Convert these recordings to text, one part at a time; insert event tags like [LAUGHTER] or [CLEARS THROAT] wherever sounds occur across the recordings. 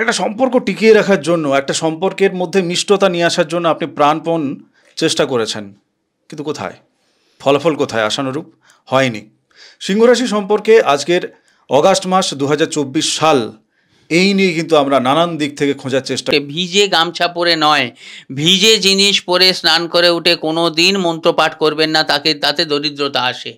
একটা সম্পর্ক টিকিয়ে রাখার জন্য একটা সম্পর্কের মধ্যে মিষ্টতা নিয়ে আসার জন্য আপনি প্রাণপণ চেষ্টা করেছেন কিন্তু কোথায় ফলাফল কোথায় আশানুরূপ হয়নি সিংহরাশি সম্পর্কে আজকের অগাস্ট মাস দু সাল এই নিয়ে কিন্তু আমরা নানান দিক থেকে খোঁজার চেষ্টা ভিজে গামছা পরে নয় ভিজে জিনিস পরে স্নান করে উঠে কোনো দিন মন্ত্রপাঠ করবেন না তাকে তাতে দরিদ্রতা আসে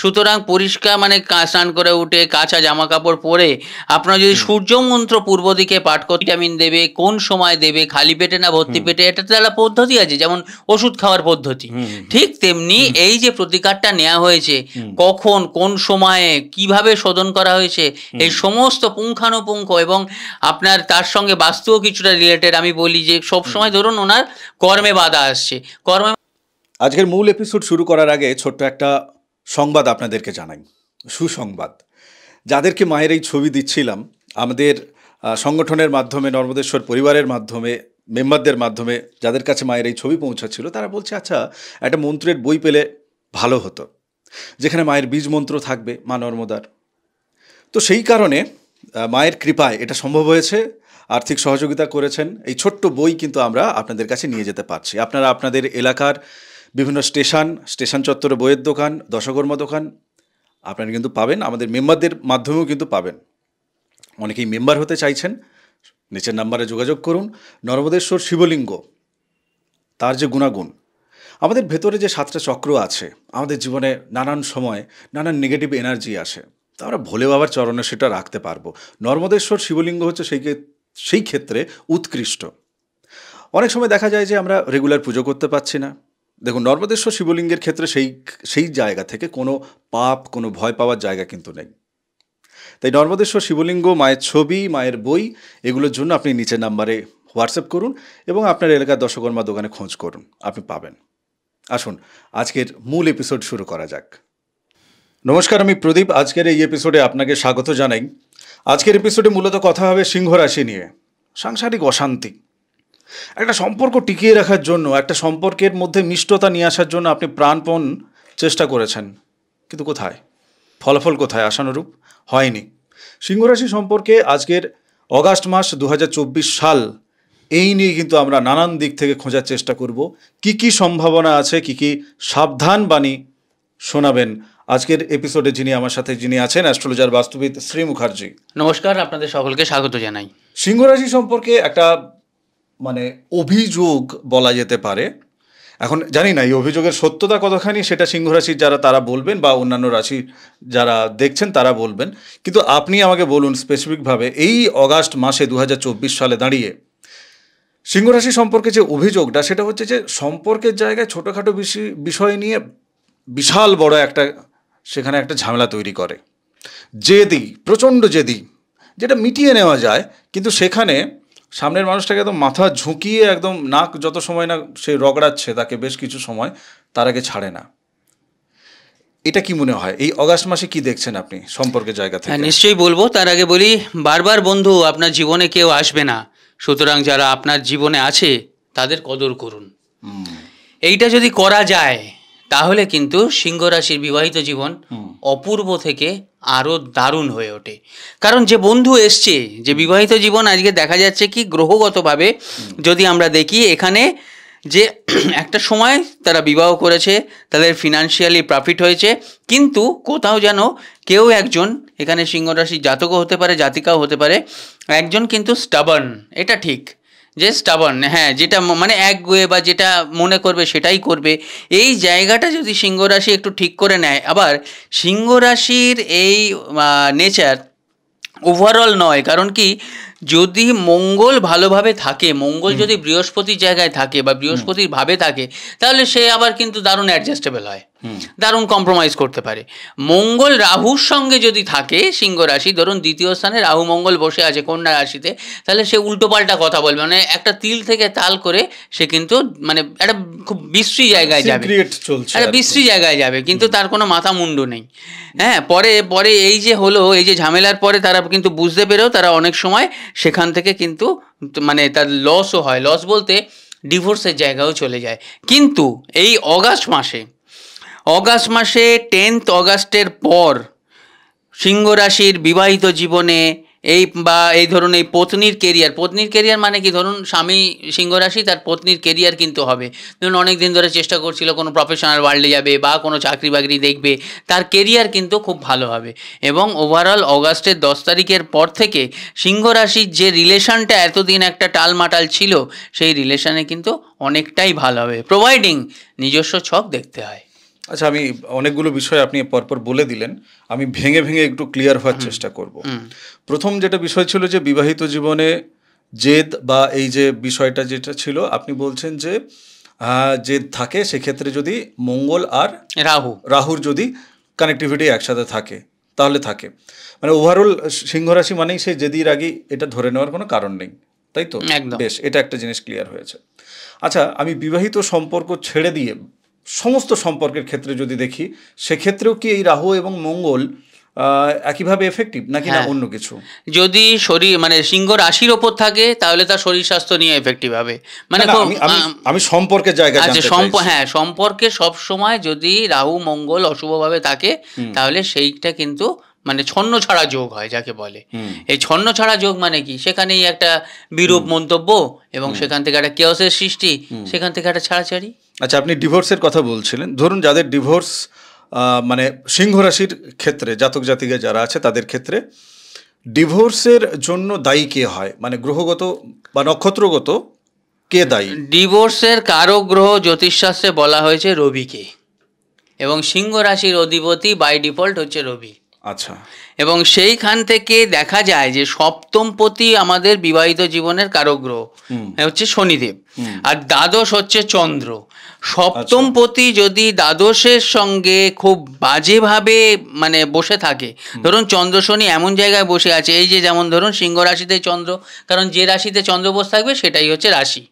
সুতরাং পরিষ্কার মানে স্নান করে উঠে কাঁচা জামা কাপড় পরে আপনারা যদি সূর্য মন্ত্র পূর্ব দিকে পাঠ করতে ভিটামিন দেবে কোন সময় দেবে খালি পেটে না ভর্তি পেটে এটা তো একটা পদ্ধতি আছে যেমন ওষুধ খাওয়ার পদ্ধতি ঠিক তেমনি এই যে প্রতিকারটা নেওয়া হয়েছে কখন কোন সময়ে কিভাবে শোধন করা হয়েছে এই সমস্ত পুঙ্খানুপুঙ্খ এবং আপনার তার সঙ্গে বাস্তুও কিছুটা রিলেটেড আমি বলি যে সবসময় ধরুন ওনার কর্মে বাধা আসছে কর্মে আজকের মূল এপিসোড শুরু করার আগে ছোট্ট একটা সংবাদ আপনাদেরকে জানাই সুসংবাদ যাদেরকে মায়ের এই ছবি দিচ্ছিলাম আমাদের সংগঠনের মাধ্যমে নর্মদেশ্বর পরিবারের মাধ্যমে মেম্বারদের মাধ্যমে যাদের কাছে মায়ের এই ছবি পৌঁছাচ্ছিল তারা বলছে আচ্ছা একটা মন্ত্রের বই পেলে ভালো হতো যেখানে মায়ের বীজ মন্ত্র থাকবে মা নর্মদার তো সেই কারণে মায়ের কৃপায় এটা সম্ভব হয়েছে আর্থিক সহযোগিতা করেছেন এই ছোট্ট বই কিন্তু আমরা আপনাদের কাছে নিয়ে যেতে পারছি আপনারা আপনাদের এলাকার বিভিন্ন স্টেশন স্টেশন চত্বরে বইয়ের দোকান দশকর্মা দোকান আপনারা কিন্তু পাবেন আমাদের মেম্বারদের মাধ্যমেও কিন্তু পাবেন অনেকেই মেম্বার হতে চাইছেন নিচের নাম্বারে যোগাযোগ করুন নর্মদেশ্বর শিবলিঙ্গ তার যে গুণাগুণ আমাদের ভেতরে যে সাতটা চক্র আছে আমাদের জীবনে নানান সময় নানান নেগেটিভ এনার্জি আসে তা আমরা ভোলে বাবার চরণে সেটা রাখতে পারবো নর্মদেশ্বর শিবলিঙ্গ হচ্ছে সেই সেই ক্ষেত্রে উৎকৃষ্ট অনেক সময় দেখা যায় যে আমরা রেগুলার পুজো করতে পারছি না দেখুন নর্মদেশ্ব শিবলিঙ্গের ক্ষেত্রে সেই সেই জায়গা থেকে কোনো পাপ কোনো ভয় পাওয়ার জায়গা কিন্তু নেই তাই নর্মদেশ্ব শিবলিঙ্গ মায়ের ছবি মায়ের বই এগুলোর জন্য আপনি নিচের নাম্বারে হোয়াটসঅ্যাপ করুন এবং আপনার এলাকার দশকর্মা দোকানে খোঁজ করুন আপনি পাবেন আসুন আজকের মূল এপিসোড শুরু করা যাক নমস্কার আমি প্রদীপ আজকের এই এপিসোডে আপনাকে স্বাগত জানাই আজকের এপিসোডে মূলত কথা হবে সিংহ রাশি নিয়ে সাংসারিক অশান্তি একটা সম্পর্ক টিকিয়ে রাখার জন্য একটা সম্পর্কের মধ্যে মিষ্টতা নিয়ে আসার জন্য আপনি প্রাণপণ চেষ্টা করেছেন কিন্তু কোথায় ফলাফল কোথায় আশানুরূপ হয়নি সিংহরাশি সম্পর্কে আজকের অগাস্ট মাস দু সাল এই নিয়ে কিন্তু আমরা নানান দিক থেকে খোঁজার চেষ্টা করব কি কি সম্ভাবনা আছে কি কি সাবধান বাণী শোনাবেন আজকের এপিসোডে যিনি আমার সাথে যিনি আছেন অ্যাস্ট্রোলজার বাস্তুবিদ শ্রী মুখার্জি নমস্কার আপনাদের সকলকে স্বাগত জানাই সিংহরাশি সম্পর্কে একটা মানে অভিযোগ বলা যেতে পারে এখন জানি না এই অভিযোগের সত্যতা কতখানি সেটা সিংহ রাশির যারা তারা বলবেন বা অন্যান্য রাশি যারা দেখছেন তারা বলবেন কিন্তু আপনি আমাকে বলুন স্পেসিফিকভাবে এই অগাস্ট মাসে দু সালে দাঁড়িয়ে সিংহ রাশি সম্পর্কে যে অভিযোগটা সেটা হচ্ছে যে সম্পর্কের জায়গায় ছোটোখাটো বিষয় নিয়ে বিশাল বড় একটা সেখানে একটা ঝামেলা তৈরি করে জেদি প্রচণ্ড জেদি যেটা মিটিয়ে নেওয়া যায় কিন্তু সেখানে সামনের মানুষটাকে একদম মাথা ঝুঁকিয়ে একদম নাক যত সময় না সে রগড়াচ্ছে তাকে বেশ কিছু সময় তার আগে ছাড়ে না এটা কি মনে হয় এই অগাস্ট মাসে কি দেখছেন আপনি সম্পর্কে জায়গা থেকে হ্যাঁ, নিশ্চয়ই বলবো তার আগে বলি বারবার বন্ধু আপনার জীবনে কেউ আসবে না সুতরাং যারা আপনার জীবনে আছে তাদের কদর করুন এইটা যদি করা যায় তাহলে কিন্তু সিংহ রাশির বিবাহিত জীবন অপূর্ব থেকে আরও দারুণ হয়ে ওঠে কারণ যে বন্ধু এসছে যে বিবাহিত জীবন আজকে দেখা যাচ্ছে কি গ্রহগতভাবে যদি আমরা দেখি এখানে যে [CLEARS THROAT] একটা সময় তারা বিবাহ করেছে তাদের ফিনান্সিয়ালি প্রফিট হয়েছে কিন্তু কোথাও যেন কেউ একজন এখানে সিংহ রাশি জাতকও হতে পারে জাতিকাও হতে পারে একজন কিন্তু স্টাবন এটা ঠিক যে স্টাবন হ্যাঁ যেটা মানে একগুয়ে বা যেটা মনে করবে সেটাই করবে এই জায়গাটা যদি সিংহরাশি একটু ঠিক করে নেয় আবার সিংহরাশির এই নেচার ওভারঅল নয় কারণ কি যদি মঙ্গল ভালোভাবে থাকে মঙ্গল যদি বৃহস্পতির জায়গায় থাকে বা বৃহস্পতির ভাবে থাকে তাহলে সে আবার কিন্তু দারুণ অ্যাডজাস্টেবল হয় দারুণ কম্প্রোমাইজ করতে পারে মঙ্গল রাহুর সঙ্গে যদি থাকে সিংহ রাশি ধরুন দ্বিতীয় স্থানে রাহু মঙ্গল বসে আছে কন্যা রাশিতে তাহলে সে উল্টোপাল্টা কথা বলবে মানে একটা তিল থেকে তাল করে সে কিন্তু মানে একটা খুব বিশ্রী জায়গায় যাবে একটা বিশ্রী জায়গায় যাবে কিন্তু তার কোনো মাথা মুন্ডু নেই হ্যাঁ পরে পরে এই যে হলো এই যে ঝামেলার পরে তারা কিন্তু বুঝতে পেরেও তারা অনেক সময় সেখান থেকে কিন্তু মানে তার লসও হয় লস বলতে ডিভোর্সের জায়গাও চলে যায় কিন্তু এই অগাস্ট মাসে অগাস্ট মাসে টেন্থ অগাস্টের পর সিংহ রাশির বিবাহিত জীবনে এই বা এই ধরুন এই পত্নীর কেরিয়ার পত্নীর কেরিয়ার মানে কি ধরুন স্বামী সিংহরাশি তার পত্নীর কেরিয়ার কিন্তু হবে ধরুন অনেক দিন ধরে চেষ্টা করছিল কোনো প্রফেশনাল ওয়ার্ল্ডে যাবে বা কোনো চাকরি বাকরি দেখবে তার কেরিয়ার কিন্তু খুব ভালো হবে এবং ওভারঅল অগাস্টের দশ তারিখের পর থেকে সিংহরাশির যে রিলেশনটা এতদিন একটা টালমাটাল ছিল সেই রিলেশানে কিন্তু অনেকটাই ভালো হবে প্রোভাইডিং নিজস্ব ছক দেখতে হয় আচ্ছা আমি অনেকগুলো বিষয় আপনি পরপর বলে দিলেন আমি ভেঙে ভেঙে একটু ক্লিয়ার হওয়ার চেষ্টা করব প্রথম যেটা বিষয় ছিল যে বিবাহিত জীবনে জেদ বা এই যে বিষয়টা যেটা ছিল আপনি বলছেন যে জেদ থাকে সেক্ষেত্রে যদি মঙ্গল আর রাহু রাহুর যদি কানেক্টিভিটি একসাথে থাকে তাহলে থাকে মানে ওভারঅল সিংহরাশি মানেই সেই জেদির আগে এটা ধরে নেওয়ার কোনো কারণ নেই তাই তো বেশ এটা একটা জিনিস ক্লিয়ার হয়েছে আচ্ছা আমি বিবাহিত সম্পর্ক ছেড়ে দিয়ে সমস্ত সম্পর্কের ক্ষেত্রে যদি দেখি সেক্ষেত্রেও কি এই রাহু এবং মঙ্গল একইভাবে এফেক্টিভ নাকি না হ্যাঁ। অন্য কিছু যদি শরীর মানে সিংহ রাশির ওপর থাকে তাহলে তার শরীর স্বাস্থ্য নিয়ে এফেক্টিভ হবে মানে আমি সম্পর্কের জায়গা আচ্ছা, সম্প হ্যাঁ সম্পর্কে সব সময় যদি রাহু মঙ্গল অশুভভাবে থাকে তাহলে সেইটা কিন্তু মানে ছন্ন ছাড়া যোগ হয় যাকে বলে এই ছন্ন ছাড়া যোগ মানে কি সেখানেই একটা বিরূপ মন্তব্য এবং সেখান থেকে একটা কেওসের সৃষ্টি সেখান থেকে একটা ছাড়াছাড়ি আচ্ছা আপনি ডিভোর্সের কথা বলছিলেন ধরুন যাদের ডিভোর্স মানে সিংহ রাশির ক্ষেত্রে জাতক জাতিকা যারা আছে তাদের ক্ষেত্রে ডিভোর্সের জন্য দায়ী কে হয় মানে গ্রহগত বা নক্ষত্রগত কে দায়ী ডিভোর্সের কারো গ্রহ জ্যোতিষশাস্ত্রে বলা হয়েছে রবিকে এবং সিংহ রাশির অধিপতি বাই ডিফল্ট হচ্ছে রবি আচ্ছা এবং সেইখান থেকে দেখা যায় যে সপ্তমপতি আমাদের বিবাহিত জীবনের কারগ্রহ হচ্ছে শনিদেব আর দ্বাদশ হচ্ছে চন্দ্র সপ্তম আচ্ছা। পতি যদি দ্বাদশের সঙ্গে খুব বাজেভাবে মানে বসে থাকে ধরুন চন্দ্র শনি এমন জায়গায় বসে আছে এই যে যেমন ধরুন সিংহ রাশিতে চন্দ্র কারণ যে রাশিতে চন্দ্র বসে থাকবে সেটাই হচ্ছে রাশি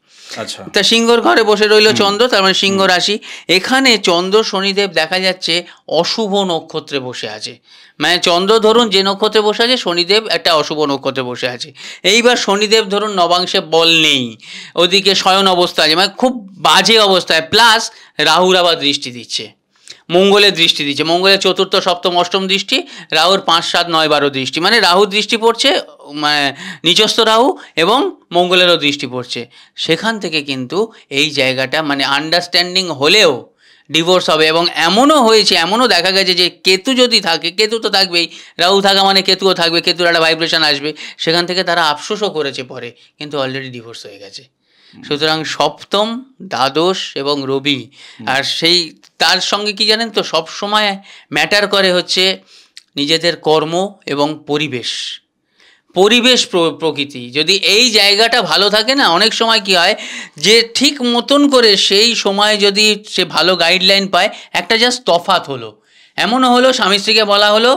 আচ্ছা। তা সিংহর ঘরে বসে রইল চন্দ্র তার মানে সিংহ রাশি এখানে চন্দ্র শনিদেব দেখা যাচ্ছে অশুভ নক্ষত্রে বসে আছে মানে চন্দ্র ধরুন যে নক্ষত্রে বসে আছে শনিদেব একটা অশুভ নক্ষত্রে বসে আছে এইবার শনিদেব ধরুন নবাংশে বল নেই ওদিকে শয়ন অবস্থা আছে মানে খুব বাজে অবস্থায় প্লাস রাহুর আবার দৃষ্টি দিচ্ছে মঙ্গলের দৃষ্টি দিচ্ছে মঙ্গলের চতুর্থ সপ্তম অষ্টম দৃষ্টি রাহুর পাঁচ সাত নয় বারো দৃষ্টি মানে রাহু দৃষ্টি পড়ছে মানে নিচস্থ রাহু এবং মঙ্গলেরও দৃষ্টি পড়ছে সেখান থেকে কিন্তু এই জায়গাটা মানে আন্ডারস্ট্যান্ডিং হলেও ডিভোর্স হবে এবং এমনও হয়েছে এমনও দেখা গেছে যে কেতু যদি থাকে কেতু তো থাকবেই রাহু থাকা মানে কেতুও থাকবে কেতুর একটা ভাইব্রেশন আসবে সেখান থেকে তারা আফসোসও করেছে পরে কিন্তু অলরেডি ডিভোর্স হয়ে গেছে সুতরাং সপ্তম দ্বাদশ এবং রবি আর সেই তার সঙ্গে কি জানেন তো সব সময় ম্যাটার করে হচ্ছে নিজেদের কর্ম এবং পরিবেশ পরিবেশ প্রকৃতি যদি এই জায়গাটা ভালো থাকে না অনেক সময় কি হয় যে ঠিক মতন করে সেই সময় যদি সে ভালো গাইডলাইন পায় একটা জাস্ট তফাত হলো এমনও হলো স্বামী স্ত্রীকে বলা হলো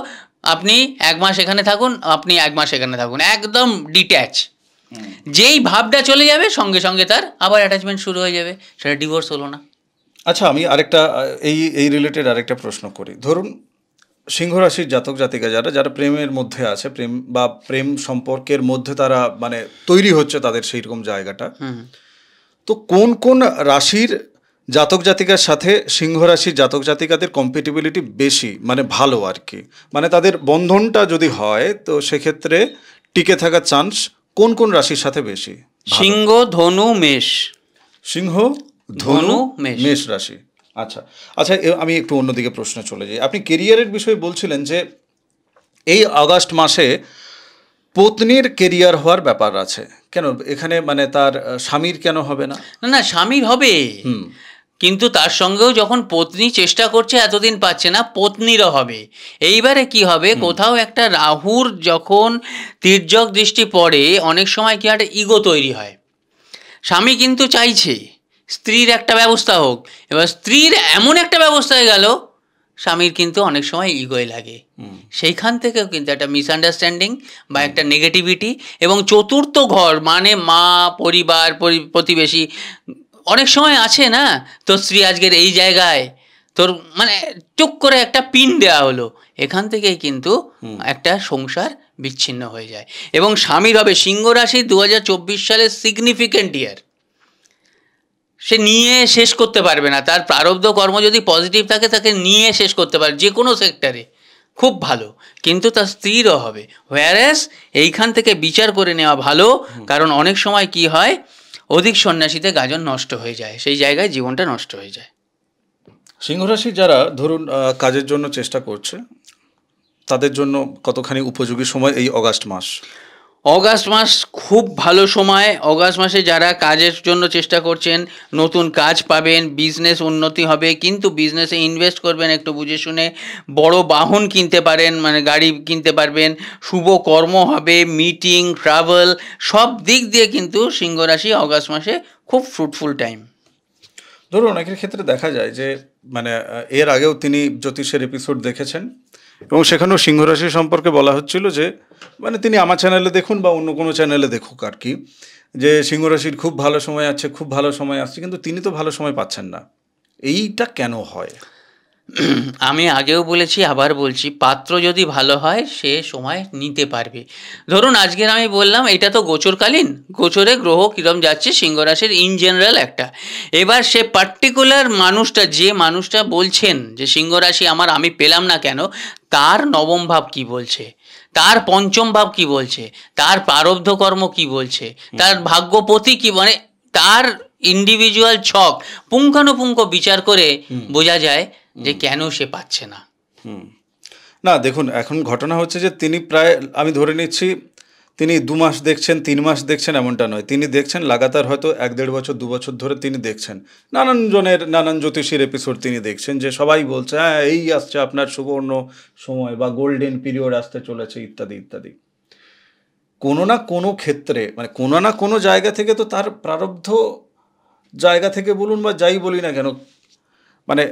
আপনি এক মাস এখানে থাকুন আপনি এক মাস এখানে থাকুন একদম ডিট্যাচ যেই ভাবটা চলে যাবে সঙ্গে সঙ্গে তার আবার অ্যাটাচমেন্ট শুরু হয়ে যাবে সেটা ডিভোর্স হলো না আচ্ছা আমি আরেকটা এই এই রিলেটেড আরেকটা প্রশ্ন করি ধরুন সিংহ রাশির জাতক জাতিকা যারা যারা প্রেমের মধ্যে আছে প্রেম বা প্রেম সম্পর্কের মধ্যে তারা মানে তৈরি হচ্ছে তাদের সেই রকম জায়গাটা তো কোন কোন রাশির জাতক জাতিকার সাথে সিংহ রাশির জাতক জাতিকাদের কম্পিটিবিলিটি বেশি মানে ভালো আর কি মানে তাদের বন্ধনটা যদি হয় তো সেক্ষেত্রে টিকে থাকার চান্স কোন কোন রাশির সাথে বেশি সিংহ ধনু মেষ সিংহ ধনু মেষ রাশি আচ্ছা আচ্ছা আমি একটু অন্যদিকে প্রশ্ন চলে যাই আপনি কেরিয়ারের বিষয়ে বলছিলেন যে এই আগস্ট মাসে পত্নীর কেরিয়ার হওয়ার ব্যাপার আছে কেন এখানে মানে তার স্বামীর কেন হবে না না না স্বামীর হবে কিন্তু তার সঙ্গেও যখন পত্নী চেষ্টা করছে এতদিন পাচ্ছে না পত্নীরও হবে এইবারে কি হবে কোথাও একটা রাহুর যখন তীর্যক দৃষ্টি পড়ে অনেক সময় কি একটা ইগো তৈরি হয় স্বামী কিন্তু চাইছে স্ত্রীর একটা ব্যবস্থা হোক এবার স্ত্রীর এমন একটা ব্যবস্থা হয়ে গেল স্বামীর কিন্তু অনেক সময় ইগোয় লাগে সেইখান থেকেও কিন্তু একটা মিসআন্ডারস্ট্যান্ডিং বা একটা নেগেটিভিটি এবং চতুর্থ ঘর মানে মা পরিবার প্রতিবেশী অনেক সময় আছে না তোর স্ত্রী আজকের এই জায়গায় তোর মানে চুপ করে একটা পিন দেওয়া হলো এখান থেকেই কিন্তু একটা সংসার বিচ্ছিন্ন হয়ে যায় এবং স্বামীর হবে সিংহ রাশি দু সালের সিগনিফিকেন্ট ইয়ার সে নিয়ে শেষ করতে পারবে না তার প্রারব্ধ কর্ম যদি পজিটিভ থাকে তাকে নিয়ে শেষ করতে পারে যে কোনো সেক্টরে খুব ভালো কিন্তু তার স্থিরও হবে হোয়ারাস এইখান থেকে বিচার করে নেওয়া ভালো কারণ অনেক সময় কি হয় অধিক সন্ন্যাসীতে গাজন নষ্ট হয়ে যায় সেই জায়গায় জীবনটা নষ্ট হয়ে যায় সিংহরাশি যারা ধরুন কাজের জন্য চেষ্টা করছে তাদের জন্য কতখানি উপযোগী সময় এই অগাস্ট মাস অগাস্ট মাস খুব ভালো সময় অগাস্ট মাসে যারা কাজের জন্য চেষ্টা করছেন নতুন কাজ পাবেন বিজনেস উন্নতি হবে কিন্তু বিজনেসে ইনভেস্ট করবেন একটু বুঝে শুনে বড় বাহন কিনতে পারেন মানে গাড়ি কিনতে পারবেন শুভ কর্ম হবে মিটিং ট্রাভেল সব দিক দিয়ে কিন্তু সিংহরাশি অগাস্ট মাসে খুব ফ্রুটফুল টাইম ধরুন অনেকের ক্ষেত্রে দেখা যায় যে মানে এর আগেও তিনি জ্যোতিষের এপিসোড দেখেছেন এবং সেখানেও সিংহরাশি সম্পর্কে বলা হচ্ছিল যে মানে তিনি আমার চ্যানেলে দেখুন বা অন্য কোনো চ্যানেলে দেখুক আর কি যে সিংহরাশির খুব ভালো সময় আছে খুব ভালো সময় আসছে কিন্তু তিনি তো ভালো সময় পাচ্ছেন না এইটা কেন হয় [CLEARS THROAT] আমি আগেও বলেছি আবার বলছি পাত্র যদি ভালো হয় সে সময় নিতে পারবে ধরুন আজকের আমি বললাম এটা তো গোচরকালীন গোচরে গ্রহ কীরম যাচ্ছে সিংহরাশের ইন জেনারেল একটা এবার সে পার্টিকুলার মানুষটা যে মানুষটা বলছেন যে সিংহরাশি আমার আমি পেলাম না কেন তার নবম ভাব কি বলছে তার পঞ্চম ভাব কি বলছে তার প্রারব্ধ কর্ম কি বলছে তার ভাগ্যপতি কি মানে তার ইন্ডিভিজুয়াল ছক পুঙ্খানুপুঙ্খ বিচার করে বোঝা যায় যে কেন সে পাচ্ছে না না দেখুন এখন ঘটনা হচ্ছে যে তিনি প্রায় আমি ধরে নিচ্ছি তিনি দু মাস দেখছেন তিন মাস দেখছেন এমনটা নয় তিনি দেখছেন লাগাতার হয়তো এক দেড় বছর দু বছর ধরে তিনি দেখছেন নানান জনের নানান জ্যোতিষীর এপিসোড তিনি দেখছেন যে সবাই বলছে হ্যাঁ এই আসছে আপনার সুবর্ণ সময় বা গোল্ডেন পিরিয়ড আসতে চলেছে ইত্যাদি ইত্যাদি কোনো না কোনো ক্ষেত্রে মানে কোনো না কোনো জায়গা থেকে তো তার প্রারব্ধ জায়গা থেকে বলুন বা যাই বলি না কেন মানে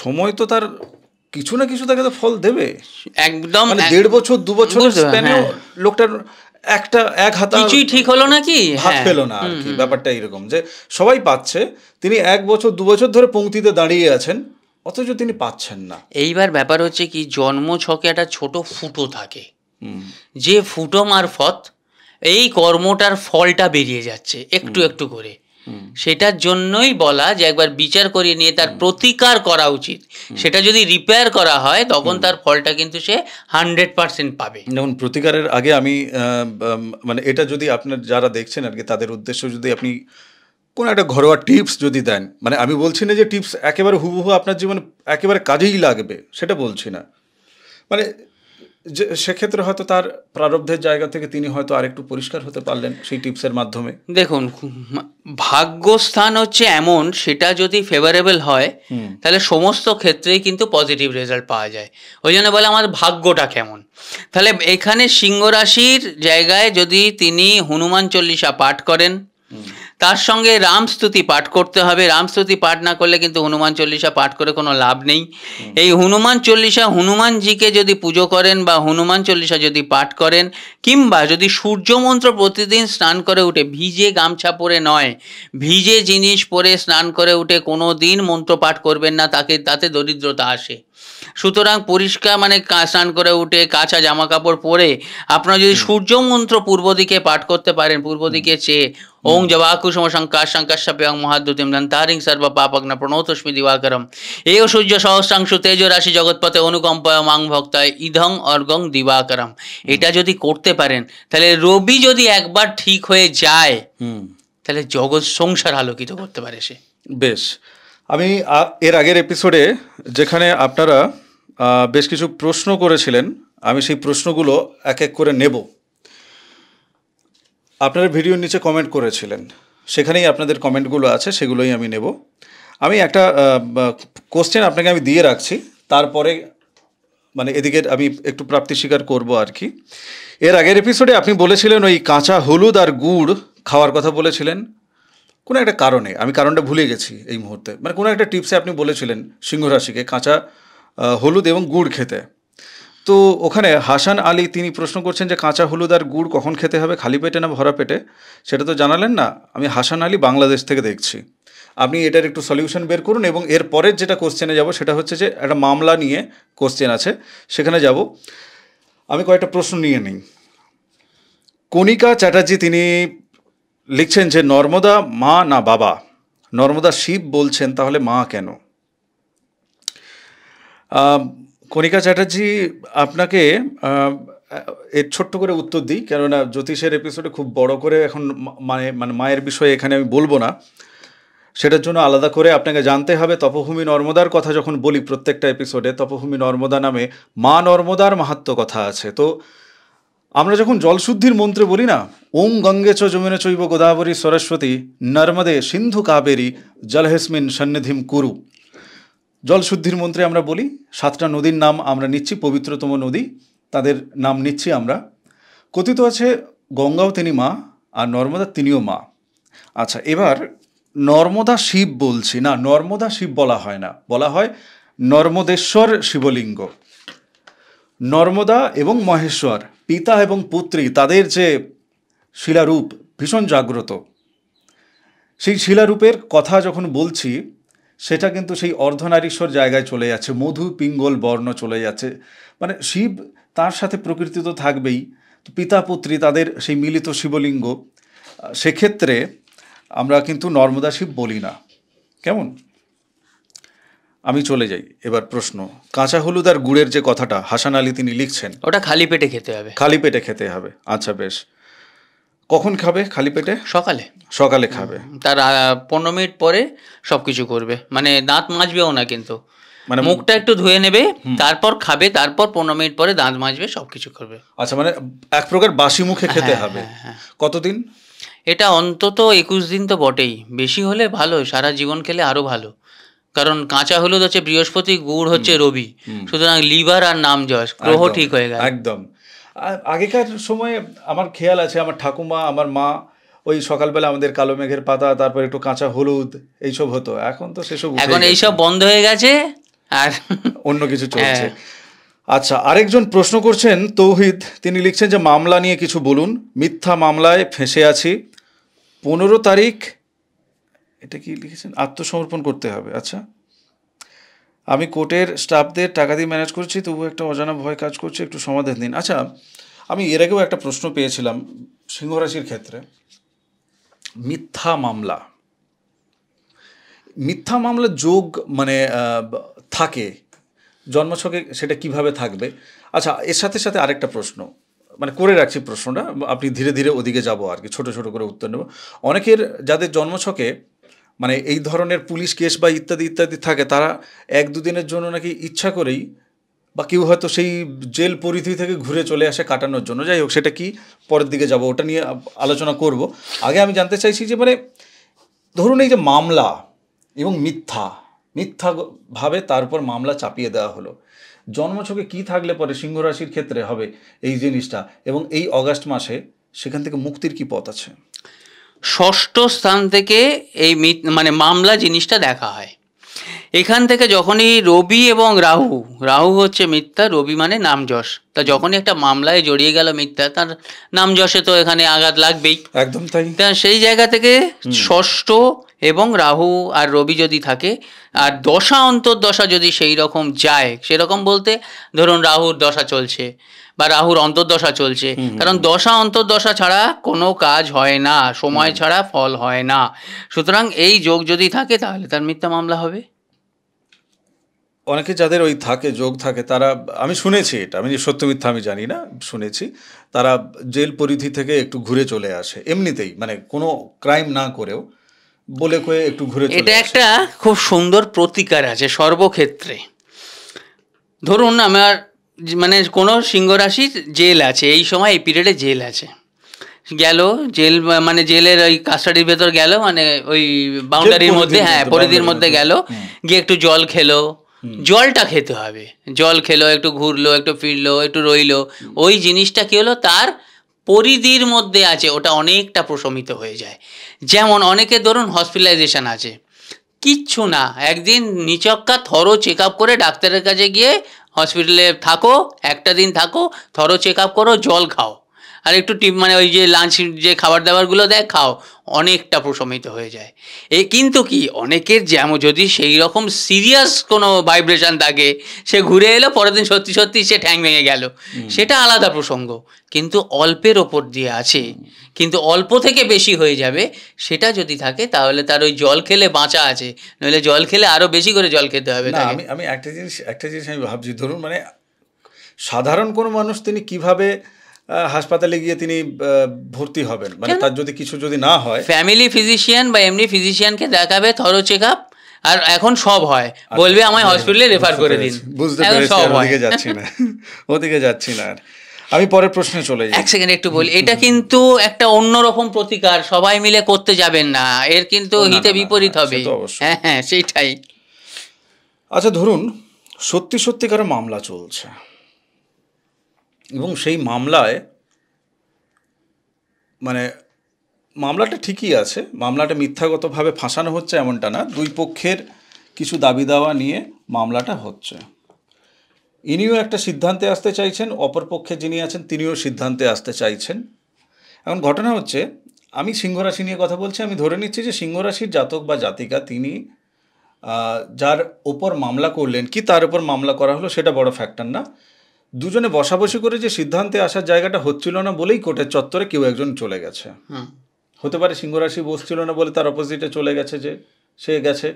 সময় তো তার কিছু না কিছু তাকে তো ফল দেবে একদম মানে দেড় বছর দু বছর হ্যাঁ। লোকটার একটা এক হাতা কিছুই ঠিক হলো না কি হাত পেলো হ্যাঁ। না আর কি ব্যাপারটা এরকম যে সবাই পাচ্ছে তিনি এক বছর দু বছর ধরে পঙ্ক্তিতে দাঁড়িয়ে আছেন অথচ তিনি পাচ্ছেন না এইবার ব্যাপার হচ্ছে কি জন্ম ছকে একটা ছোট ফুটো থাকে যে ফুটো মারফত এই কর্মটার ফলটা বেরিয়ে যাচ্ছে একটু একটু করে সেটার জন্যই বলা যে একবার বিচার করিয়ে নিয়ে তার প্রতিকার করা উচিত সেটা যদি রিপেয়ার করা হয় তখন তার ফলটা কিন্তু সে হান্ড্রেড পার্সেন্ট পাবে যেমন প্রতিকারের আগে আমি মানে এটা যদি আপনার যারা দেখছেন আর কি তাদের উদ্দেশ্য যদি আপনি কোনো একটা ঘরোয়া টিপস যদি দেন মানে আমি বলছি না যে টিপস একেবারে হুবহু আপনার জীবনে একেবারে কাজেই লাগবে সেটা বলছি না মানে যে সেক্ষেত্রে হয়তো তার প্রারব্ধের জায়গা থেকে তিনি হয়তো আরেকটু পরিষ্কার হতে পারলেন সেই টিপসের মাধ্যমে দেখুন ভাগ্যস্থান হচ্ছে এমন সেটা যদি ফেভারেবল হয় তাহলে সমস্ত ক্ষেত্রেই কিন্তু পজিটিভ রেজাল্ট পাওয়া যায় ওই জন্য বলে আমার ভাগ্যটা কেমন তাহলে এখানে সিংহ রাশির জায়গায় যদি তিনি হনুমান চল্লিশা পাঠ করেন তার সঙ্গে রামস্তুতি পাঠ করতে হবে রামস্তুতি পাঠ না করলে কিন্তু হনুমান চল্লিশা পাঠ করে কোনো লাভ নেই এই হনুমান চল্লিশা হনুমানজিকে যদি পুজো করেন বা হনুমান চল্লিশা যদি পাঠ করেন কিংবা যদি সূর্য মন্ত্র প্রতিদিন স্নান করে উঠে ভিজে গামছা পরে নয় ভিজে জিনিস পরে স্নান করে উঠে কোনো দিন মন্ত্র পাঠ করবেন না তাকে তাতে দরিদ্রতা আসে সুতরাং পরিষ্কার মানে স্নান করে উঠে কাঁচা জামা কাপড় পরে আপনারা যদি সূর্য মন্ত্র পূর্ব দিকে পাঠ করতে পারেন পূর্ব দিকে চেয়ে ওং জবাকুসম শঙ্কা শঙ্কাশ্যপ্যং মহাদ্যুতিম দন্তারিং সর্ব পাপগ্ন প্রণোতস্মি দিবাকরম এও সূর্য সহস্রাংশ তেজ রাশি জগৎপথে অনুকম্পয় মাং ভক্তায় ইধং অর্গং দিবাকরম এটা যদি করতে পারেন তাহলে রবি যদি একবার ঠিক হয়ে যায় তাহলে জগৎ সংসার আলোকিত করতে পারে সে বেশ আমি এর আগের এপিসোডে যেখানে আপনারা বেশ কিছু প্রশ্ন করেছিলেন আমি সেই প্রশ্নগুলো এক এক করে নেব আপনারা ভিডিওর নিচে কমেন্ট করেছিলেন সেখানেই আপনাদের কমেন্টগুলো আছে সেগুলোই আমি নেব আমি একটা কোশ্চেন আপনাকে আমি দিয়ে রাখছি তারপরে মানে এদিকে আমি একটু প্রাপ্তি স্বীকার করব আর কি এর আগের এপিসোডে আপনি বলেছিলেন ওই কাঁচা হলুদ আর গুড় খাওয়ার কথা বলেছিলেন কোনো একটা কারণে আমি কারণটা ভুলে গেছি এই মুহূর্তে মানে কোনো একটা টিপসে আপনি বলেছিলেন সিংহরাশিকে কাঁচা হলুদ এবং গুড় খেতে তো ওখানে হাসান আলী তিনি প্রশ্ন করছেন যে কাঁচা হলুদ আর গুড় কখন খেতে হবে খালি পেটে না ভরা পেটে সেটা তো জানালেন না আমি হাসান আলী বাংলাদেশ থেকে দেখছি আপনি এটার একটু সলিউশন বের করুন এবং এর পরের যেটা কোশ্চেনে যাব সেটা হচ্ছে যে একটা মামলা নিয়ে কোশ্চেন আছে সেখানে যাব আমি কয়েকটা প্রশ্ন নিয়ে নিই কণিকা চ্যাটার্জি তিনি লিখছেন যে নর্মদা মা না বাবা নর্মদা শিব বলছেন তাহলে মা কেন কণিকা চ্যাটার্জি আপনাকে এর ছোট্ট করে উত্তর দিই কেননা জ্যোতিষের এপিসোডে খুব বড় করে এখন মানে মানে মায়ের বিষয়ে এখানে আমি বলবো না সেটার জন্য আলাদা করে আপনাকে জানতে হবে তপভূমি নর্মদার কথা যখন বলি প্রত্যেকটা এপিসোডে তপভূমি নর্মদা নামে মা নর্মদার মাহাত্ম কথা আছে তো আমরা যখন জলশুদ্ধির মন্ত্রে বলি না ওম গঙ্গে চ চৈব গোদাবরী সরস্বতী নর্মদে সিন্ধু কাবেরী জলহেসমিন সন্নিধিম কুরু জলশুদ্ধির মন্ত্রে আমরা বলি সাতটা নদীর নাম আমরা নিচ্ছি পবিত্রতম নদী তাদের নাম নিচ্ছি আমরা কথিত আছে গঙ্গাও তিনি মা আর নর্মদা তিনিও মা আচ্ছা এবার নর্মদা শিব বলছি না নর্মদা শিব বলা হয় না বলা হয় নর্মদেশ্বর শিবলিঙ্গ নর্মদা এবং মহেশ্বর পিতা এবং পুত্রী তাদের যে শিলারূপ ভীষণ জাগ্রত সেই শিলারূপের কথা যখন বলছি সেটা কিন্তু সেই অর্ধনারীশ্বর জায়গায় চলে যাচ্ছে মধু পিঙ্গল বর্ণ চলে যাচ্ছে মানে শিব তার সাথে প্রকৃতি তো থাকবেই পিতা পুত্রী তাদের সেই মিলিত শিবলিঙ্গ সেক্ষেত্রে আমরা কিন্তু নর্মদা শিব বলি না কেমন আমি চলে যাই এবার প্রশ্ন কাঁচা হলুদ আর গুড়ের যে কথাটা হাসান আলী তিনি লিখছেন ওটা খালি পেটে খেতে হবে খালি পেটে খেতে হবে আচ্ছা বেশ কখন খাবে খালি পেটে সকালে সকালে খাবে তার পনেরো মিনিট পরে সব কিছু করবে মানে দাঁত মাজবেও না কিন্তু মানে মুখটা একটু ধুয়ে নেবে তারপর খাবে তারপর পনেরো মিনিট পরে দাঁত মাজবে সব কিছু করবে আচ্ছা মানে এক প্রকার বাসি মুখে খেতে হ্যাঁ, হবে হ্যাঁ, হ্যাঁ। কতদিন এটা অন্তত একুশ দিন তো বটেই বেশি হলে ভালো সারা জীবন খেলে আরও ভালো কারণ কাঁচা হলুদ হচ্ছে বৃহস্পতি গুড় হচ্ছে রবি সুতরাং লিভার আর নাম যশ গ্রহ ঠিক হয়ে গেল একদম আগেকার সময়ে আমার খেয়াল আছে আমার ঠাকুমা আমার মা ওই সকালবেলা আমাদের কালো মেঘের পাতা তারপর একটু কাঁচা হলুদ এইসব হতো এখন তো সেসব এখন এইসব বন্ধ হয়ে গেছে আর [LAUGHS] অন্য কিছু হ্যাঁ। চলছে আচ্ছা আরেকজন প্রশ্ন করছেন তৌহিদ তিনি লিখছেন যে মামলা নিয়ে কিছু বলুন মিথ্যা মামলায় ফেঁসে আছি পনেরো তারিখ এটা কি লিখেছেন আত্মসমর্পণ করতে হবে আচ্ছা আমি কোর্টের স্টাফদের টাকা দিয়ে ম্যানেজ করছি তবুও একটা অজানা ভয় কাজ করছে একটু সমাধান দিন আচ্ছা আমি এর আগেও একটা প্রশ্ন পেয়েছিলাম সিংহরাশির ক্ষেত্রে মিথ্যা মামলা মিথ্যা মামলা যোগ মানে থাকে জন্মছকে সেটা কিভাবে থাকবে আচ্ছা এর সাথে সাথে আরেকটা প্রশ্ন মানে করে রাখছি প্রশ্নটা আপনি ধীরে ধীরে ওদিকে যাব আর কি ছোটো ছোটো করে উত্তর নেব অনেকের যাদের জন্মছকে মানে এই ধরনের পুলিশ কেস বা ইত্যাদি ইত্যাদি থাকে তারা এক দুদিনের জন্য নাকি ইচ্ছা করেই বা কেউ হয়তো সেই জেল পরিধি থেকে ঘুরে চলে আসে কাটানোর জন্য যাই হোক সেটা কি পরের দিকে যাব ওটা নিয়ে আলোচনা করব আগে আমি জানতে চাইছি যে মানে ধরুন এই যে মামলা এবং মিথ্যা মিথ্যাভাবে তার উপর মামলা চাপিয়ে দেওয়া হলো জন্মছকে কি থাকলে পরে সিংহ রাশির ক্ষেত্রে হবে এই জিনিসটা এবং এই অগাস্ট মাসে সেখান থেকে মুক্তির কি পথ আছে ষষ্ঠ স্থান থেকে এই মানে মামলা জিনিসটা দেখা হয় এখান থেকে যখনই রবি এবং রাহু রাহু হচ্ছে মিথ্যা রবি মানে নামযশ তা যখনই একটা মামলায় জড়িয়ে গেল মিথ্যা তার নামযশে তো এখানে আঘাত লাগবেই একদম তাই তা সেই জায়গা থেকে ষষ্ঠ এবং রাহু আর রবি যদি থাকে আর দশা অন্তর্দশা যদি সেই রকম যায় সেরকম বলতে ধরুন রাহুর দশা চলছে বা রাহুর অন্তর্দশা চলছে কারণ দশা অন্তর্দশা ছাড়া কোনো কাজ হয় না সময় ছাড়া ফল হয় না সুতরাং এই যোগ যদি থাকে তাহলে তার মিথ্যা মামলা হবে অনেকে যাদের ওই থাকে যোগ থাকে তারা আমি শুনেছি এটা আমি সত্য মিথ্যা আমি জানি না শুনেছি তারা জেল পরিধি থেকে একটু ঘুরে চলে আসে এমনিতেই মানে কোনো ক্রাইম না করেও বলে কয়ে একটু ঘুরে এটা একটা খুব সুন্দর প্রতিকার আছে সর্বক্ষেত্রে ধরুন আমার মানে কোনো সিংহরাশির জেল আছে এই সময় এই পিরিয়ডে জেল আছে গেল জেল মানে জেলের ওই কাস্টাডির ভেতর গেল মানে ওই বাউন্ডারির মধ্যে হ্যাঁ পরিধির মধ্যে গেল গিয়ে একটু জল খেলো জলটা খেতে হবে জল খেলো একটু ঘুরলো একটু ফিরলো একটু রইলো ওই জিনিসটা কি হলো তার পরিধির মধ্যে আছে ওটা অনেকটা প্রশমিত হয়ে যায় যেমন অনেকে ধরুন হসপিটালাইজেশন আছে কিচ্ছু না একদিন নিচক্কা থরো চেক আপ করে ডাক্তারের কাছে গিয়ে হসপিটালে থাকো একটা দিন থাকো থরো চেক আপ করো জল খাও আর একটু টিপ মানে ওই যে লাঞ্চ যে খাবার দাবারগুলো দেয় খাও অনেকটা প্রশমিত হয়ে যায় এ কিন্তু কি অনেকের যেমন যদি সেই রকম সিরিয়াস কোনো ভাইব্রেশন থাকে সে ঘুরে এলো পরের দিন সত্যি সত্যি সে ঠ্যাং ভেঙে গেল সেটা আলাদা প্রসঙ্গ কিন্তু অল্পের ওপর দিয়ে আছে কিন্তু অল্প থেকে বেশি হয়ে যাবে সেটা যদি থাকে তাহলে তার ওই জল খেলে বাঁচা আছে নইলে জল খেলে আরও বেশি করে জল খেতে হবে আমি আমি একটা জিনিস একটা জিনিস আমি ভাবছি ধরুন মানে সাধারণ কোনো মানুষ তিনি কিভাবে হাসপাতালে গিয়ে তিনি ভর্তি হবেন মানে তার যদি কিছু যদি না হয় ফ্যামিলি ফিজিশিয়ান বা এমনি ফিজিশিয়ানকে দেখাবে থরো চেক আপ আর এখন সব হয় আচ্ছা, বলবে আচ্ছা, আমায় হসপিটালে রেফার করে দিন বুঝতে পেরেছি ওদিকে যাচ্ছি না ওদিকে যাচ্ছি না আর আমি পরের প্রশ্নে চলে যাই এক সেকেন্ড একটু বলি এটা কিন্তু একটা অন্যরকম প্রতিকার সবাই মিলে করতে যাবেন না এর কিন্তু হিতে বিপরীত হবে হ্যাঁ হ্যাঁ সেইটাই আচ্ছা ধরুন সত্যি সত্যি কারো মামলা চলছে এবং সেই মামলায় মানে মামলাটা ঠিকই আছে মামলাটা মিথ্যাগতভাবে ফাঁসানো হচ্ছে এমনটা না দুই পক্ষের কিছু দাবি দাওয়া নিয়ে মামলাটা হচ্ছে ইনিও একটা সিদ্ধান্তে আসতে চাইছেন অপর পক্ষে যিনি আছেন তিনিও সিদ্ধান্তে আসতে চাইছেন এখন ঘটনা হচ্ছে আমি সিংহরাশি নিয়ে কথা বলছি আমি ধরে নিচ্ছি যে সিংহরাশির জাতক বা জাতিকা তিনি যার ওপর মামলা করলেন কি তার ওপর মামলা করা হলো সেটা বড় ফ্যাক্টর না দুজনে বসাবসি করে যে সিদ্ধান্তে আসার জায়গাটা হচ্ছিল না বলেই কোর্টের চত্বরে কেউ একজন চলে গেছে হতে পারে সিংহরাশি বসছিল না বলে তার অপোজিটে চলে গেছে যে সে গেছে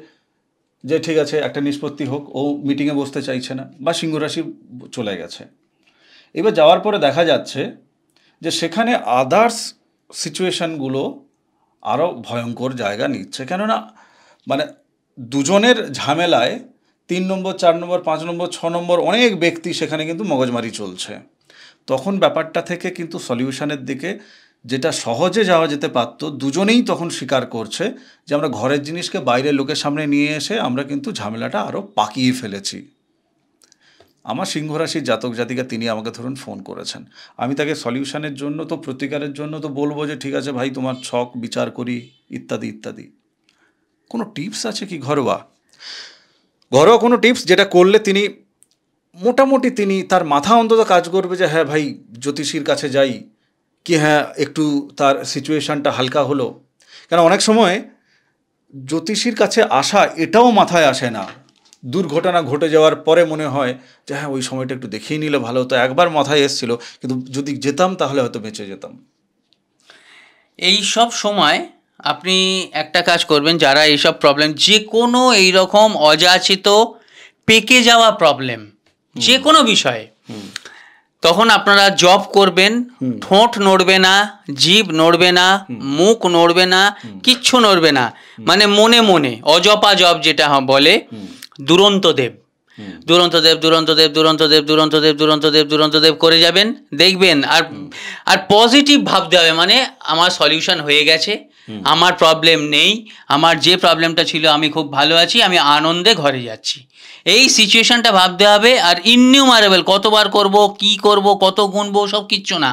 যে ঠিক আছে একটা নিষ্পত্তি হোক ও মিটিংয়ে বসতে চাইছে না বা সিংহরাশি চলে গেছে এবার যাওয়ার পরে দেখা যাচ্ছে যে সেখানে আদার্স সিচুয়েশানগুলো আরও ভয়ঙ্কর জায়গা নিচ্ছে কেননা মানে দুজনের ঝামেলায় তিন নম্বর চার নম্বর পাঁচ নম্বর ছ নম্বর অনেক ব্যক্তি সেখানে কিন্তু মগজমারি চলছে তখন ব্যাপারটা থেকে কিন্তু সলিউশনের দিকে যেটা সহজে যাওয়া যেতে পারত দুজনেই তখন স্বীকার করছে যে আমরা ঘরের জিনিসকে বাইরের লোকের সামনে নিয়ে এসে আমরা কিন্তু ঝামেলাটা আরও পাকিয়ে ফেলেছি আমার সিংহরাশির জাতক জাতিকা তিনি আমাকে ধরুন ফোন করেছেন আমি তাকে সলিউশনের জন্য তো প্রতিকারের জন্য তো বলবো যে ঠিক আছে ভাই তোমার ছক বিচার করি ইত্যাদি ইত্যাদি কোনো টিপস আছে কি ঘরোয়া ঘরোয়া কোনো টিপস যেটা করলে তিনি মোটামুটি তিনি তার মাথা অন্তত কাজ করবে যে হ্যাঁ ভাই জ্যোতিষীর কাছে যাই কি হ্যাঁ একটু তার সিচুয়েশানটা হালকা হলো কেন অনেক সময় জ্যোতিষীর কাছে আসা এটাও মাথায় আসে না দুর্ঘটনা ঘটে যাওয়ার পরে মনে হয় যে হ্যাঁ ওই সময়টা একটু দেখিয়ে নিলে ভালো হতো একবার মাথায় এসছিল কিন্তু যদি যেতাম তাহলে হয়তো বেঁচে যেতাম এই সব সময় আপনি একটা কাজ করবেন যারা এইসব প্রবলেম যে কোনো এইরকম অযাচিত পেকে যাওয়া প্রবলেম যে কোনো বিষয়ে তখন আপনারা জব করবেন ঠোঁট নড়বে না জীব নড়বে না মুখ নড়বে না কিচ্ছু নড়বে না মানে মনে মনে অজপা জব যেটা বলে দুরন্ত দেব দুরন্ত দেব দুরন্ত দেব দুরন্ত দেব দুরন্ত দেব দুরন্ত দেব দুরন্ত দেব করে যাবেন দেখবেন আর আর পজিটিভ ভাবতে হবে মানে আমার সলিউশন হয়ে গেছে আমার প্রবলেম নেই আমার যে প্রবলেমটা ছিল আমি খুব ভালো আছি আমি আনন্দে ঘরে যাচ্ছি এই সিচুয়েশনটা ভাবতে হবে আর ইনিউমারেবল কতবার করব কি করব কত গুনবো সব কিচ্ছু না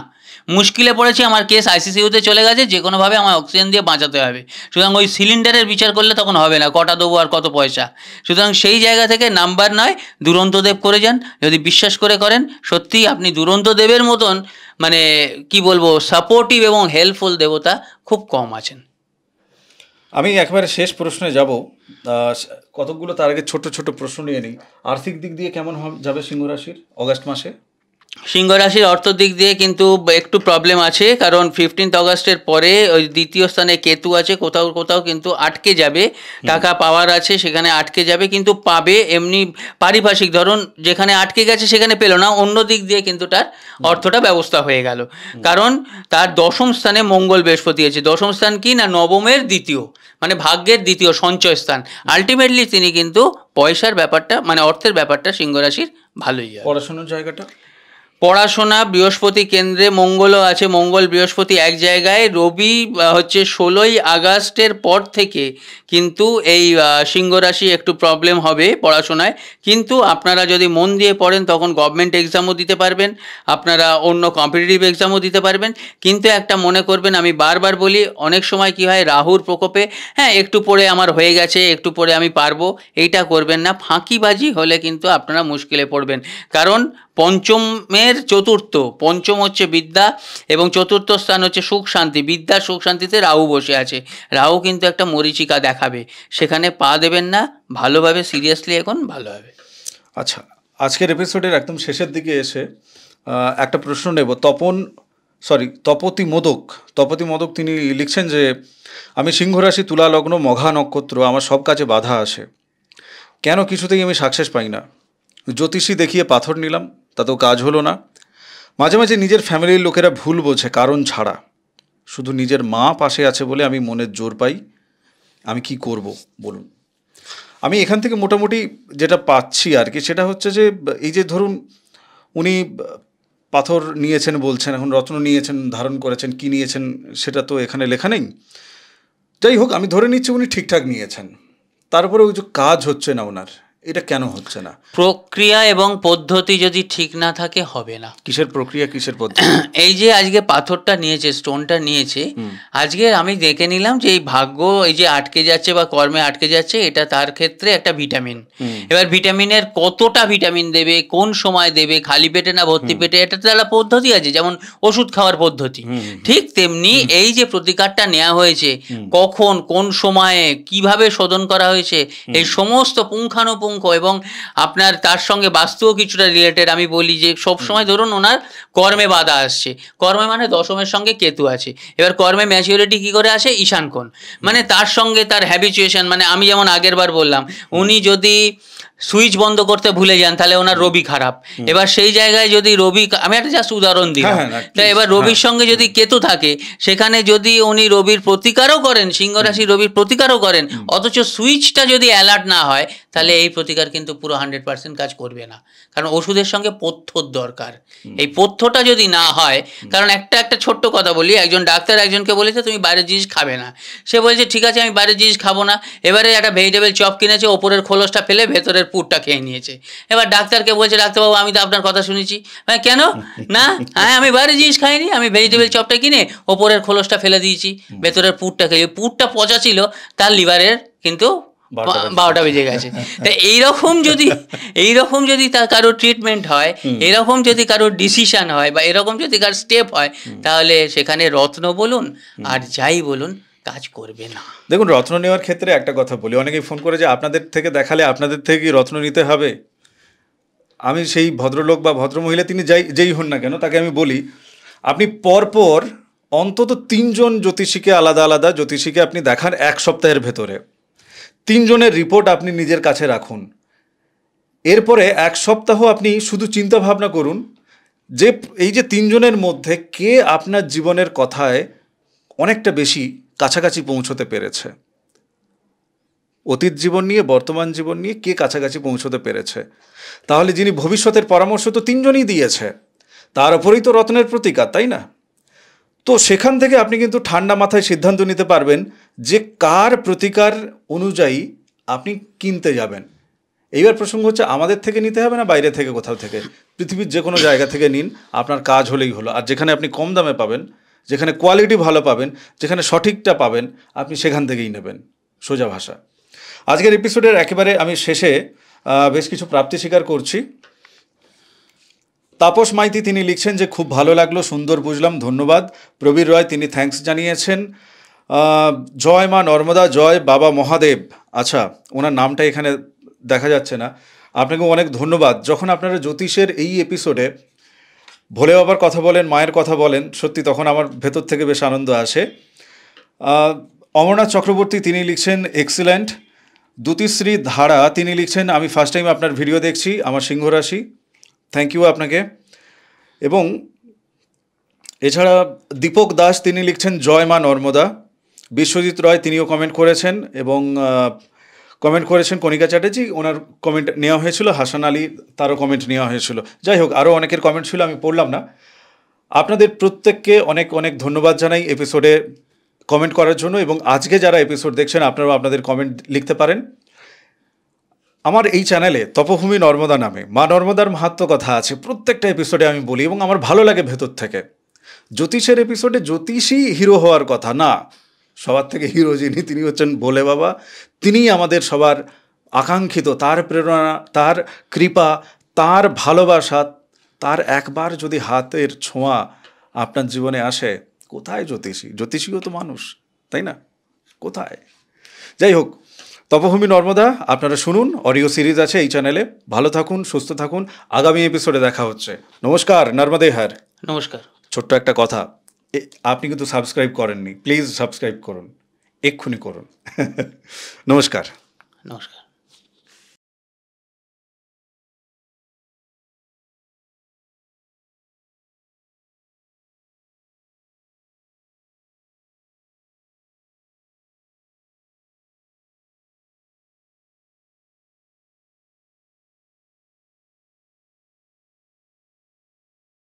মুশকিলে পড়েছি আমার কেস আইসিসিউতে চলে গেছে যে কোনোভাবে আমার অক্সিজেন দিয়ে বাঁচাতে হবে সুতরাং ওই সিলিন্ডারের বিচার করলে তখন হবে না কটা দেবো আর কত পয়সা সুতরাং সেই জায়গা থেকে নাম্বার নয় দুরন্তদেব করে যান যদি বিশ্বাস করে করেন সত্যি আপনি দুরন্তদেবের মতন মানে কি বলবো সাপোর্টিভ এবং হেল্পফুল দেবতা খুব কম আছেন আমি একবারে শেষ প্রশ্নে যাব কতকগুলো তার আগে ছোট ছোট প্রশ্ন নিয়ে নিই আর্থিক দিক দিয়ে কেমন যাবে সিংহ রাশির অগাস্ট মাসে সিংহ রাশির অর্থ দিক দিয়ে কিন্তু একটু প্রবলেম আছে কারণ ফিফটিন্থ অগস্টের পরে ওই দ্বিতীয় স্থানে কেতু আছে কোথাও কোথাও কিন্তু আটকে যাবে টাকা পাওয়ার আছে সেখানে আটকে যাবে কিন্তু পাবে এমনি পারিভাষিক ধরুন যেখানে আটকে গেছে সেখানে পেল না অন্য দিক দিয়ে কিন্তু তার অর্থটা ব্যবস্থা হয়ে গেল কারণ তার দশম স্থানে মঙ্গল বৃহস্পতি আছে দশম স্থান কি না নবমের দ্বিতীয় মানে ভাগ্যের দ্বিতীয় সঞ্চয় স্থান আলটিমেটলি তিনি কিন্তু পয়সার ব্যাপারটা মানে অর্থের ব্যাপারটা সিংহ ভালোই পড়াশোনার জায়গাটা পড়াশোনা বৃহস্পতি কেন্দ্রে মঙ্গলও আছে মঙ্গল বৃহস্পতি এক জায়গায় রবি হচ্ছে ষোলোই আগস্টের পর থেকে কিন্তু এই সিংহ রাশি একটু প্রবলেম হবে পড়াশোনায় কিন্তু আপনারা যদি মন দিয়ে পড়েন তখন গভর্নমেন্ট এক্সামও দিতে পারবেন আপনারা অন্য কম্পিটিটিভ এক্সামও দিতে পারবেন কিন্তু একটা মনে করবেন আমি বারবার বলি অনেক সময় কি হয় রাহুর প্রকোপে হ্যাঁ একটু পরে আমার হয়ে গেছে একটু পরে আমি পারবো এইটা করবেন না ফাঁকিবাজি হলে কিন্তু আপনারা মুশকিলে পড়বেন কারণ পঞ্চমের চতুর্থ পঞ্চম হচ্ছে বিদ্যা এবং চতুর্থ স্থান হচ্ছে সুখ শান্তি বিদ্যা সুখ শান্তিতে রাহু বসে আছে রাহু কিন্তু একটা মরিচিকা দেখাবে সেখানে পা দেবেন না ভালোভাবে সিরিয়াসলি এখন ভালো হবে আচ্ছা আজকের এপিসোডের একদম শেষের দিকে এসে একটা প্রশ্ন নেব তপন সরি তপতি মোদক তপতি মোদক তিনি লিখছেন যে আমি সিংহরাশি তুলা লগ্ন মঘা নক্ষত্র আমার সব কাজে বাধা আসে কেন কিছুতেই আমি সাকসেস পাই না জ্যোতিষী দেখিয়ে পাথর নিলাম তাতেও কাজ হলো না মাঝে মাঝে নিজের ফ্যামিলির লোকেরা ভুল বোঝে কারণ ছাড়া শুধু নিজের মা পাশে আছে বলে আমি মনের জোর পাই আমি কি করব বলুন আমি এখান থেকে মোটামুটি যেটা পাচ্ছি আর কি সেটা হচ্ছে যে এই যে ধরুন উনি পাথর নিয়েছেন বলছেন এখন রত্ন নিয়েছেন ধারণ করেছেন কি নিয়েছেন সেটা তো এখানে লেখা নেই যাই হোক আমি ধরে নিচ্ছি উনি ঠিকঠাক নিয়েছেন তারপরে ওই যে কাজ হচ্ছে না ওনার এটা কেন হচ্ছে না প্রক্রিয়া এবং পদ্ধতি যদি ঠিক না থাকে হবে না কিসের প্রক্রিয়া কিসের পদ্ধতি [CLEARS THROAT] এই যে আজকে পাথরটা নিয়েছে স্টোনটা নিয়েছে আজকে আমি দেখে নিলাম যে এই ভাগ্য এই যে আটকে যাচ্ছে বা কর্মে আটকে যাচ্ছে এটা তার ক্ষেত্রে একটা ভিটামিন এবার ভিটামিনের কতটা ভিটামিন দেবে কোন সময় দেবে খালি পেটে না ভর্তি পেটে এটা তো একটা পদ্ধতি আছে যেমন ওষুধ খাওয়ার পদ্ধতি ঠিক তেমনি এই যে প্রতিকারটা নেওয়া হয়েছে কখন কোন সময়ে কিভাবে শোধন করা হয়েছে এই সমস্ত পুঙ্খানুপুঙ্খ অসংখ্য এবং আপনার তার সঙ্গে বাস্তুও কিছুটা রিলেটেড আমি বলি যে সব সময় ধরুন ওনার কর্মে বাধা আসছে কর্মে মানে দশমের সঙ্গে কেতু আছে এবার কর্মে ম্যাচিউরিটি কি করে আসে ঈশান কোণ মানে তার সঙ্গে তার হ্যাবিচুয়েশন মানে আমি যেমন আগের বার বললাম উনি যদি সুইচ বন্ধ করতে ভুলে যান তাহলে ওনার রবি খারাপ এবার সেই জায়গায় যদি রবি আমি একটা জাস্ট উদাহরণ দিই হ্যাঁ, হ্যাঁ, তাই এবার রবির হ্যাঁ। সঙ্গে যদি কেতু থাকে সেখানে যদি উনি রবির প্রতিকারও করেন সিংহ রাশি রবির প্রতিকারও করেন অথচ সুইচটা যদি অ্যালার্ট না হয় তাহলে এই প্রতিকার কিন্তু পুরো হান্ড্রেড পার্সেন্ট কাজ করবে না কারণ ওষুধের সঙ্গে পথ্যর দরকার এই পথ্যটা যদি না হয় কারণ একটা একটা ছোট্ট কথা বলি একজন ডাক্তার একজনকে বলেছে তুমি বাইরের জিনিস খাবে না সে বলেছে ঠিক আছে আমি বাইরের জিনিস খাবো না এবারে একটা ভেজিটেবল চপ কিনেছে ওপরের খোলসটা ফেলে ভেতরের পুরটা খেয়ে নিয়েছে এবার ডাক্তারকে বলছে ডাক্তারবাবু আমি তো আপনার কথা শুনেছি হ্যাঁ কেন না হ্যাঁ আমি বাইরে জিনিস খাইনি আমি ভেজিটেবল চপটা কিনে ওপরের খোলসটা ফেলে দিয়েছি ভেতরের পুরটা খেয়ে পুরটা পচা ছিল তার লিভারের কিন্তু বারোটা বেজে গেছে তা এইরকম যদি এইরকম যদি তার কারো ট্রিটমেন্ট হয় এরকম যদি কারো ডিসিশন হয় বা এরকম যদি কার স্টেপ হয় তাহলে সেখানে রত্ন বলুন আর যাই বলুন কাজ করবে না দেখুন রত্ন নেওয়ার ক্ষেত্রে একটা কথা বলি অনেকেই ফোন করে যে আপনাদের থেকে দেখালে আপনাদের থেকে রত্ন নিতে হবে আমি সেই ভদ্রলোক বা ভদ্রমহিলা তিনি যাই যেই হন না কেন তাকে আমি বলি আপনি পরপর অন্তত তিনজন জ্যোতিষীকে আলাদা আলাদা জ্যোতিষীকে আপনি দেখান এক সপ্তাহের ভেতরে তিনজনের রিপোর্ট আপনি নিজের কাছে রাখুন এরপরে এক সপ্তাহ আপনি শুধু চিন্তা ভাবনা করুন যে এই যে তিনজনের মধ্যে কে আপনার জীবনের কথায় অনেকটা বেশি কাছাকাছি পৌঁছতে পেরেছে অতীত জীবন নিয়ে বর্তমান জীবন নিয়ে কে কাছাকাছি পৌঁছতে পেরেছে তাহলে যিনি ভবিষ্যতের পরামর্শ তো তিনজনই দিয়েছে তার ওপরেই তো রত্নের প্রতিকার তাই না তো সেখান থেকে আপনি কিন্তু ঠান্ডা মাথায় সিদ্ধান্ত নিতে পারবেন যে কার প্রতিকার অনুযায়ী আপনি কিনতে যাবেন এইবার প্রসঙ্গ হচ্ছে আমাদের থেকে নিতে হবে না বাইরে থেকে কোথাও থেকে পৃথিবীর যে কোনো জায়গা থেকে নিন আপনার কাজ হলেই হলো আর যেখানে আপনি কম দামে পাবেন যেখানে কোয়ালিটি ভালো পাবেন যেখানে সঠিকটা পাবেন আপনি সেখান থেকেই নেবেন সোজা ভাষা আজকের এপিসোডের একেবারে আমি শেষে বেশ কিছু প্রাপ্তি স্বীকার করছি তাপস মাইতি তিনি লিখছেন যে খুব ভালো লাগলো সুন্দর বুঝলাম ধন্যবাদ প্রবীর রয় তিনি থ্যাঙ্কস জানিয়েছেন জয় মা নর্মদা জয় বাবা মহাদেব আচ্ছা ওনার নামটা এখানে দেখা যাচ্ছে না আপনাকে অনেক ধন্যবাদ যখন আপনারা জ্যোতিষের এই এপিসোডে ভোলে বাবার কথা বলেন মায়ের কথা বলেন সত্যি তখন আমার ভেতর থেকে বেশ আনন্দ আসে অমরনাথ চক্রবর্তী তিনি লিখছেন এক্সিলেন্ট দ্যুতিশ্রী ধারা তিনি লিখছেন আমি ফার্স্ট টাইম আপনার ভিডিও দেখছি আমার সিংহরাশি থ্যাংক ইউ আপনাকে এবং এছাড়া দীপক দাস তিনি লিখছেন জয় মা নর্মদা বিশ্বজিৎ রয় তিনিও কমেন্ট করেছেন এবং কমেন্ট করেছেন কণিকা চ্যাটার্জি ওনার কমেন্ট নেওয়া হয়েছিল হাসান আলী তারও কমেন্ট নেওয়া হয়েছিল যাই হোক আরও অনেকের কমেন্ট ছিল আমি পড়লাম না আপনাদের প্রত্যেককে অনেক অনেক ধন্যবাদ জানাই এপিসোডে কমেন্ট করার জন্য এবং আজকে যারা এপিসোড দেখছেন আপনারাও আপনাদের কমেন্ট লিখতে পারেন আমার এই চ্যানেলে তপভূমি নর্মদা নামে মা নর্মদার মাহাত্ম কথা আছে প্রত্যেকটা এপিসোডে আমি বলি এবং আমার ভালো লাগে ভেতর থেকে জ্যোতিষের এপিসোডে জ্যোতিষই হিরো হওয়ার কথা না সবার থেকে হিরো যিনি তিনি হচ্ছেন বলে বাবা তিনি আমাদের সবার আকাঙ্ক্ষিত তার প্রেরণা তার কৃপা তার ভালোবাসা তার একবার যদি হাতের ছোঁয়া আপনার জীবনে আসে কোথায় জ্যোতিষী জ্যোতিষীও তো মানুষ তাই না কোথায় যাই হোক তপভূমি নর্মদা আপনারা শুনুন অডিও সিরিজ আছে এই চ্যানেলে ভালো থাকুন সুস্থ থাকুন আগামী এপিসোডে দেখা হচ্ছে নমস্কার নর্মদে হার নমস্কার ছোট্ট একটা কথা আপনি কিন্তু সাবস্ক্রাইব করেননি প্লিজ সাবস্ক্রাইব করুন এক্ষুনি করুন [LAUGHS] নমস্কার নমস্কার